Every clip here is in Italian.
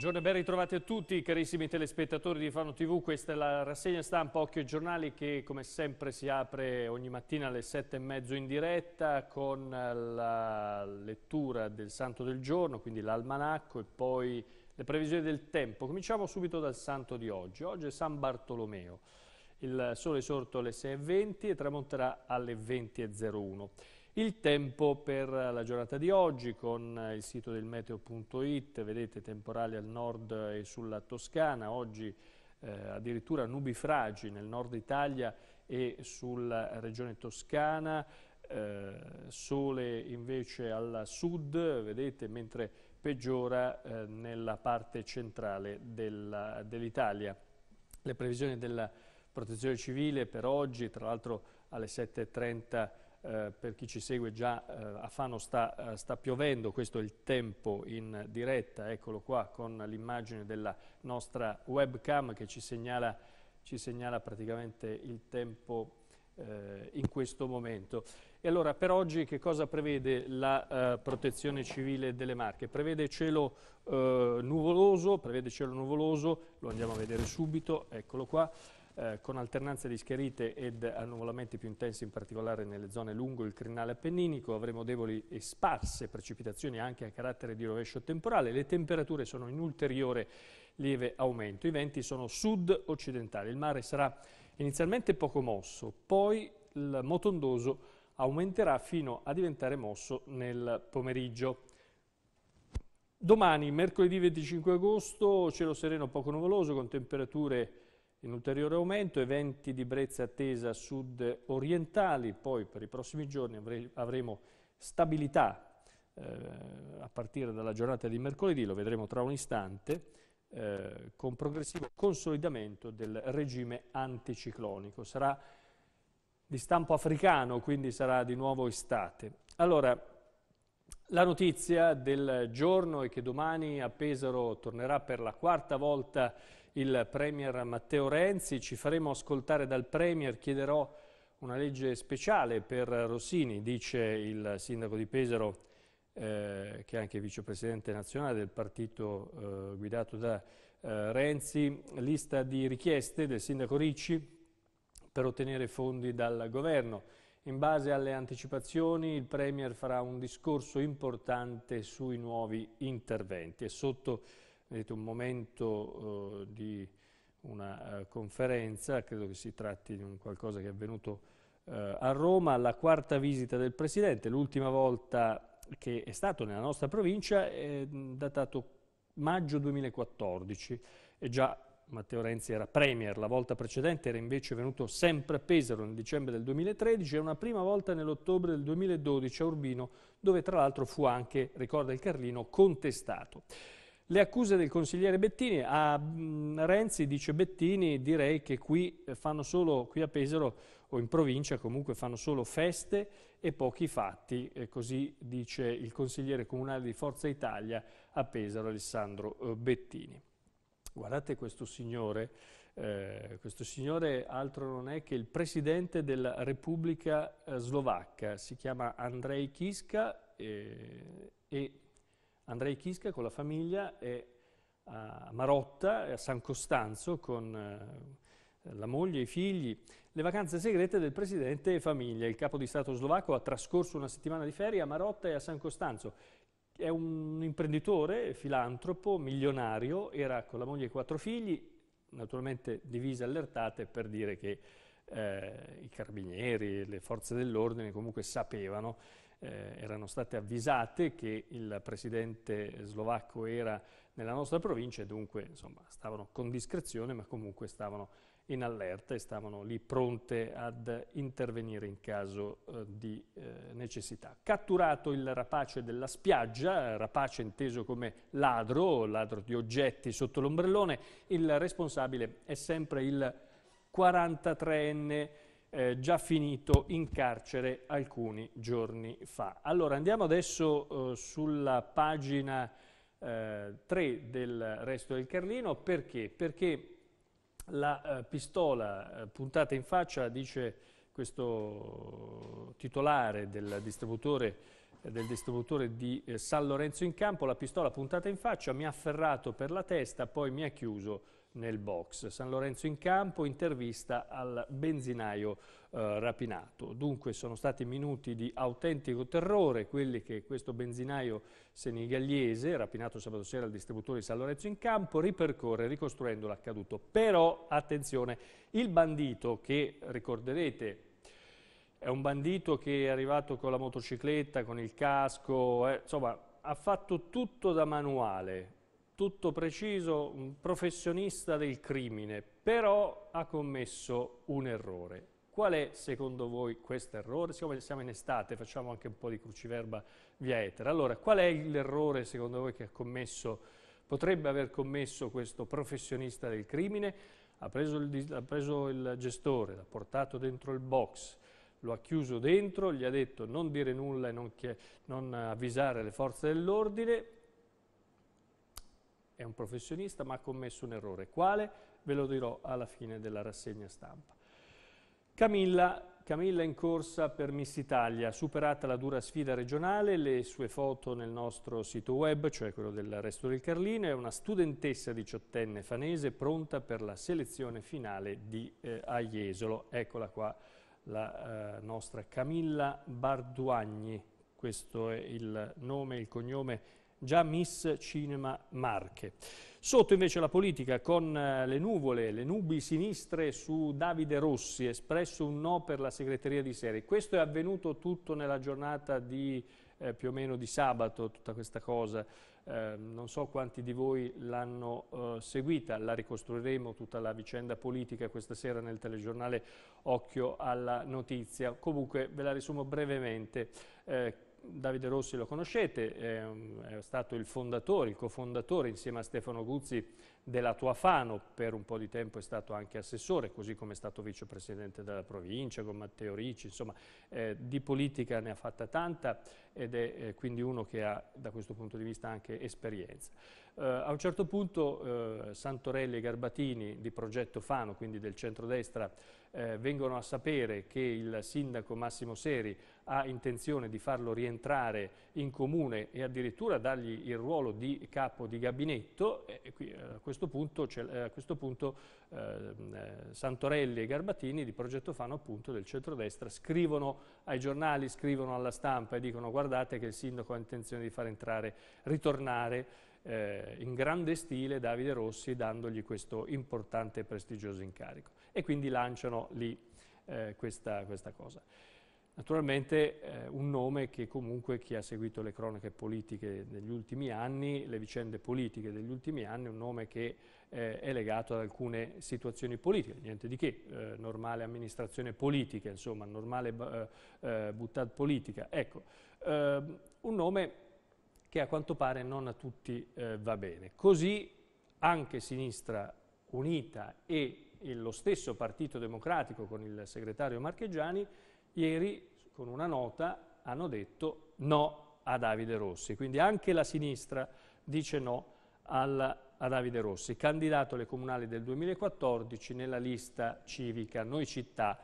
Buongiorno e ben ritrovati a tutti carissimi telespettatori di Fano TV, questa è la rassegna stampa Occhio e Giornali che come sempre si apre ogni mattina alle sette e mezzo in diretta con la lettura del Santo del Giorno, quindi l'almanacco e poi le previsioni del tempo. Cominciamo subito dal Santo di oggi, oggi è San Bartolomeo, il sole è sorto alle 6.20 e tramonterà alle 20.01. Il tempo per la giornata di oggi con il sito del meteo.it, vedete temporali al nord e sulla Toscana, oggi eh, addirittura nubifragi nel nord Italia e sulla regione toscana, eh, sole invece al sud, vedete, mentre peggiora eh, nella parte centrale dell'Italia. Dell Le previsioni della protezione civile per oggi, tra l'altro alle 7.30 eh, per chi ci segue già eh, a Fano sta, eh, sta, piovendo, questo è il tempo in diretta, eccolo qua con l'immagine della nostra webcam che ci segnala, ci segnala praticamente il tempo eh, in questo momento. E allora per oggi che cosa prevede la protezione civile delle Marche? Prevede cielo nuvoloso, prevede cielo nuvoloso, lo andiamo a vedere subito, eccolo qua eh, con alternanza di schiarite ed annuvolamenti più intensi in particolare nelle zone lungo il crinale appenninico, avremo deboli e sparse precipitazioni anche a carattere di rovescio temporale, le temperature sono in ulteriore lieve aumento, i venti sono sud-occidentali, il mare sarà inizialmente poco mosso, poi il motondoso aumenterà fino a diventare mosso nel pomeriggio. Domani, mercoledì 25 agosto, cielo sereno poco nuvoloso con temperature in ulteriore aumento eventi di brezza attesa sud-orientali, poi per i prossimi giorni avremo stabilità eh, a partire dalla giornata di mercoledì, lo vedremo tra un istante, eh, con progressivo consolidamento del regime anticiclonico. Sarà di stampo africano, quindi sarà di nuovo estate. Allora, la notizia del giorno è che domani a Pesaro tornerà per la quarta volta il Premier Matteo Renzi. Ci faremo ascoltare dal Premier, chiederò una legge speciale per Rossini, dice il sindaco di Pesaro, eh, che è anche vicepresidente nazionale del partito eh, guidato da eh, Renzi, lista di richieste del sindaco Ricci per ottenere fondi dal governo. In base alle anticipazioni il Premier farà un discorso importante sui nuovi interventi. È sotto vedete, un momento eh, di una eh, conferenza, credo che si tratti di qualcosa che è avvenuto eh, a Roma, la quarta visita del Presidente, l'ultima volta che è stato nella nostra provincia, è eh, datato maggio 2014 è già Matteo Renzi era Premier, la volta precedente era invece venuto sempre a Pesaro nel dicembre del 2013 e una prima volta nell'ottobre del 2012 a Urbino, dove tra l'altro fu anche, ricorda il Carlino, contestato. Le accuse del consigliere Bettini a Renzi, dice Bettini, direi che qui, eh, solo, qui a Pesaro o in provincia comunque fanno solo feste e pochi fatti, e così dice il consigliere comunale di Forza Italia a Pesaro Alessandro eh, Bettini. Guardate questo signore, eh, questo signore altro non è che il presidente della Repubblica eh, Slovacca, si chiama Andrei Kiska eh, e Andrei Kiska con la famiglia è a Marotta, a San Costanzo con eh, la moglie, i figli, le vacanze segrete del presidente e famiglia. Il capo di Stato slovacco ha trascorso una settimana di ferie a Marotta e a San Costanzo è un imprenditore, filantropo, milionario, era con la moglie e quattro figli, naturalmente divise allertate per dire che eh, i carabinieri, le forze dell'ordine comunque sapevano, eh, erano state avvisate che il presidente slovacco era nella nostra provincia e dunque insomma, stavano con discrezione ma comunque stavano in allerta e stavano lì pronte ad intervenire in caso eh, di eh, necessità. Catturato il rapace della spiaggia, rapace inteso come ladro, ladro di oggetti sotto l'ombrellone, il responsabile è sempre il 43enne eh, già finito in carcere alcuni giorni fa. Allora andiamo adesso eh, sulla pagina 3 eh, del resto del Carlino, perché? Perché la eh, pistola eh, puntata in faccia, dice questo titolare del distributore, eh, del distributore di San Lorenzo in campo, la pistola puntata in faccia mi ha afferrato per la testa, poi mi ha chiuso nel box. San Lorenzo in campo, intervista al benzinaio eh, rapinato. Dunque sono stati minuti di autentico terrore quelli che questo benzinaio senigaliese, rapinato sabato sera al distributore di San Lorenzo in campo, ripercorre ricostruendo l'accaduto. Però, attenzione, il bandito che ricorderete è un bandito che è arrivato con la motocicletta, con il casco, eh, insomma ha fatto tutto da manuale, tutto preciso, un professionista del crimine, però ha commesso un errore. Qual è secondo voi questo errore? Siccome siamo in estate, facciamo anche un po' di cruciverba via etera. Allora, qual è l'errore secondo voi che ha commesso, potrebbe aver commesso questo professionista del crimine? Ha preso il, ha preso il gestore, l'ha portato dentro il box, lo ha chiuso dentro, gli ha detto non dire nulla e non, non avvisare le forze dell'ordine, è un professionista ma ha commesso un errore. Quale? Ve lo dirò alla fine della rassegna stampa. Camilla, Camilla in corsa per Miss Italia, superata la dura sfida regionale, le sue foto nel nostro sito web, cioè quello del Resto del Carlino, è una studentessa diciottenne fanese pronta per la selezione finale di eh, Aiesolo. Eccola qua la eh, nostra Camilla Barduagni, questo è il nome il cognome già Miss Cinema Marche. Sotto invece la politica con eh, le nuvole, le nubi sinistre su Davide Rossi, espresso un no per la segreteria di serie. Questo è avvenuto tutto nella giornata di eh, più o meno di sabato, tutta questa cosa. Eh, non so quanti di voi l'hanno eh, seguita, la ricostruiremo tutta la vicenda politica questa sera nel telegiornale Occhio alla Notizia. Comunque ve la risumo brevemente. Eh, Davide Rossi lo conoscete, è, è stato il fondatore, il cofondatore insieme a Stefano Guzzi della Tua Fano, per un po' di tempo è stato anche assessore, così come è stato vicepresidente della provincia con Matteo Ricci, insomma eh, di politica ne ha fatta tanta ed è eh, quindi uno che ha da questo punto di vista anche esperienza. Eh, a un certo punto eh, Santorelli e Garbatini di Progetto Fano, quindi del centrodestra, eh, vengono a sapere che il sindaco Massimo Seri ha intenzione di farlo rientrare in comune e addirittura dargli il ruolo di capo di gabinetto, e qui, eh, a questo punto, eh, a questo punto ehm, eh, Santorelli e Garbatini di Progetto Fano appunto del centrodestra scrivono ai giornali, scrivono alla stampa e dicono guardate che il sindaco ha intenzione di far entrare, ritornare eh, in grande stile Davide Rossi dandogli questo importante e prestigioso incarico. E quindi lanciano lì eh, questa, questa, cosa. Naturalmente eh, un nome che comunque chi ha seguito le cronache politiche negli ultimi anni, le vicende politiche degli ultimi anni, un nome che eh, è legato ad alcune situazioni politiche, niente di che, eh, normale amministrazione politica, insomma, normale eh, eh, buttata politica. Ecco, ehm, un nome che a quanto pare non a tutti eh, va bene. Così anche Sinistra Unita e lo stesso Partito Democratico con il segretario Marchegiani ieri con una nota hanno detto no a Davide Rossi. Quindi anche la sinistra dice no al, a Davide Rossi, candidato alle comunali del 2014 nella lista civica Noi Città,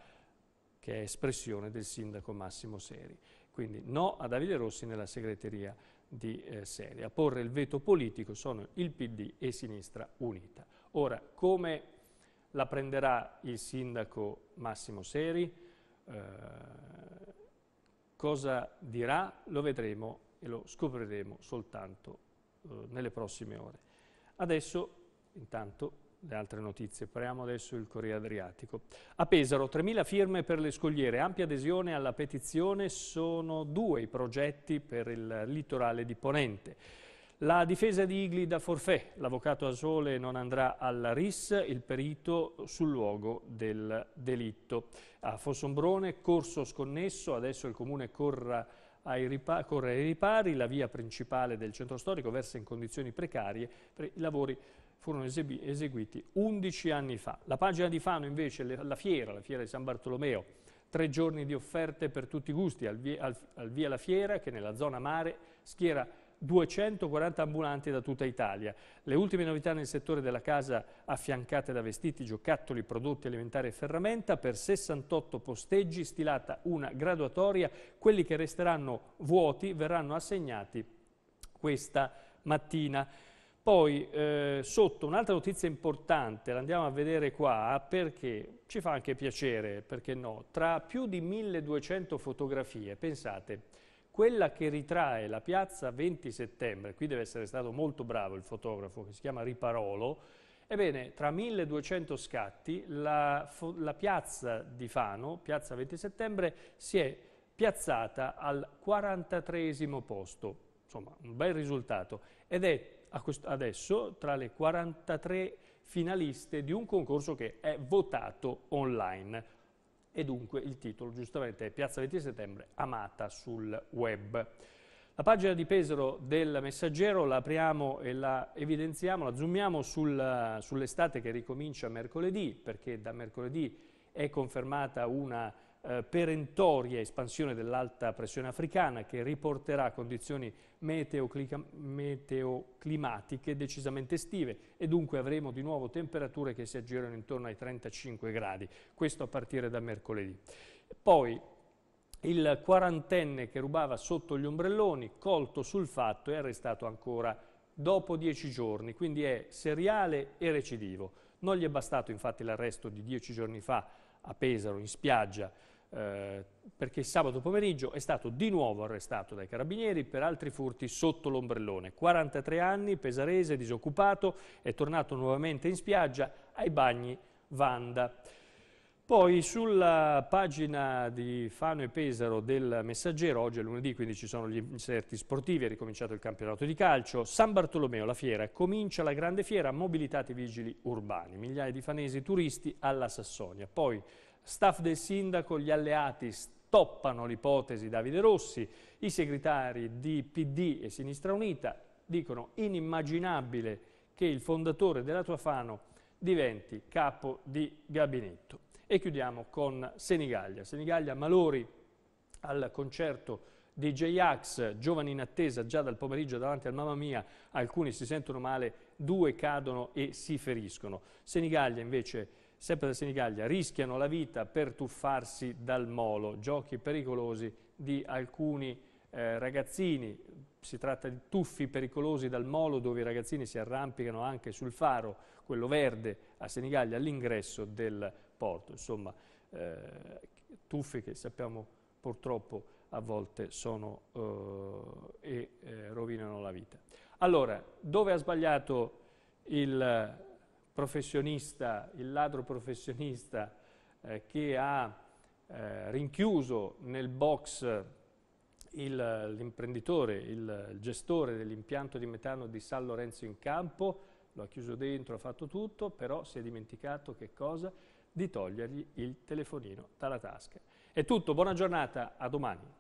che è espressione del sindaco Massimo Seri. Quindi no a Davide Rossi nella segreteria di eh, serie. A porre il veto politico sono il PD e Sinistra Unita. Ora, come la prenderà il sindaco Massimo Seri? Eh, cosa dirà? Lo vedremo e lo scopriremo soltanto eh, nelle prossime ore. Adesso, intanto, le altre notizie. Parliamo adesso del Corriere Adriatico. A Pesaro 3.000 firme per le scogliere, ampia adesione alla petizione, sono due i progetti per il litorale di Ponente. La difesa di Igli da forfè, l'avvocato Asole non andrà alla RIS, il perito sul luogo del delitto. A Fossombrone, corso sconnesso, adesso il comune corra ai ripa corre ai ripari, la via principale del centro storico versa in condizioni precarie per i lavori furono eseguiti, eseguiti 11 anni fa. La pagina di Fano invece, le, la fiera, la fiera di San Bartolomeo, tre giorni di offerte per tutti i gusti al via, al, al via La Fiera che nella zona mare schiera 240 ambulanti da tutta Italia. Le ultime novità nel settore della casa affiancate da vestiti, giocattoli, prodotti alimentari e ferramenta, per 68 posteggi stilata una graduatoria, quelli che resteranno vuoti verranno assegnati questa mattina. Poi eh, sotto un'altra notizia importante, l'andiamo a vedere qua perché ci fa anche piacere, perché no, tra più di 1200 fotografie, pensate, quella che ritrae la piazza 20 settembre, qui deve essere stato molto bravo il fotografo che si chiama Riparolo, ebbene tra 1200 scatti la, la piazza di Fano, piazza 20 settembre, si è piazzata al 43 posto, insomma un bel risultato ed è adesso tra le 43 finaliste di un concorso che è votato online. E dunque il titolo giustamente è Piazza 20 settembre amata sul web. La pagina di Pesaro del Messaggero la apriamo e la evidenziamo, la zoomiamo sul, sull'estate che ricomincia mercoledì, perché da mercoledì è confermata una eh, perentoria espansione dell'alta pressione africana che riporterà condizioni meteoclimatiche decisamente estive e dunque avremo di nuovo temperature che si aggirano intorno ai 35 gradi, questo a partire da mercoledì. Poi il quarantenne che rubava sotto gli ombrelloni, colto sul fatto e arrestato ancora dopo dieci giorni, quindi è seriale e recidivo. Non gli è bastato infatti l'arresto di dieci giorni fa a Pesaro, in spiaggia, eh, perché sabato pomeriggio è stato di nuovo arrestato dai carabinieri per altri furti sotto l'ombrellone. 43 anni, pesarese, disoccupato, è tornato nuovamente in spiaggia ai bagni Vanda. Poi sulla pagina di Fano e Pesaro del Messaggero, oggi è lunedì, quindi ci sono gli inserti sportivi, è ricominciato il campionato di calcio. San Bartolomeo, la fiera, comincia la grande fiera, mobilitate vigili urbani, migliaia di fanesi turisti alla Sassonia. Poi Staff del sindaco, gli alleati stoppano l'ipotesi Davide Rossi, i segretari di PD e Sinistra Unita dicono inimmaginabile che il fondatore della Tuafano diventi capo di gabinetto. E chiudiamo con Senigallia. Senigallia Malori al concerto di J-Ax, giovani in attesa già dal pomeriggio davanti al Mamma Mia, alcuni si sentono male, due cadono e si feriscono. Senigallia invece sempre da Sinigaglia, rischiano la vita per tuffarsi dal molo, giochi pericolosi di alcuni eh, ragazzini, si tratta di tuffi pericolosi dal molo dove i ragazzini si arrampicano anche sul faro, quello verde a Senigallia all'ingresso del porto, insomma eh, tuffi che sappiamo purtroppo a volte sono eh, e eh, rovinano la vita. Allora, dove ha sbagliato il professionista, il ladro professionista eh, che ha eh, rinchiuso nel box l'imprenditore, il, il gestore dell'impianto di metano di San Lorenzo in campo, lo ha chiuso dentro, ha fatto tutto, però si è dimenticato che cosa? Di togliergli il telefonino dalla tasca. È tutto, buona giornata, a domani.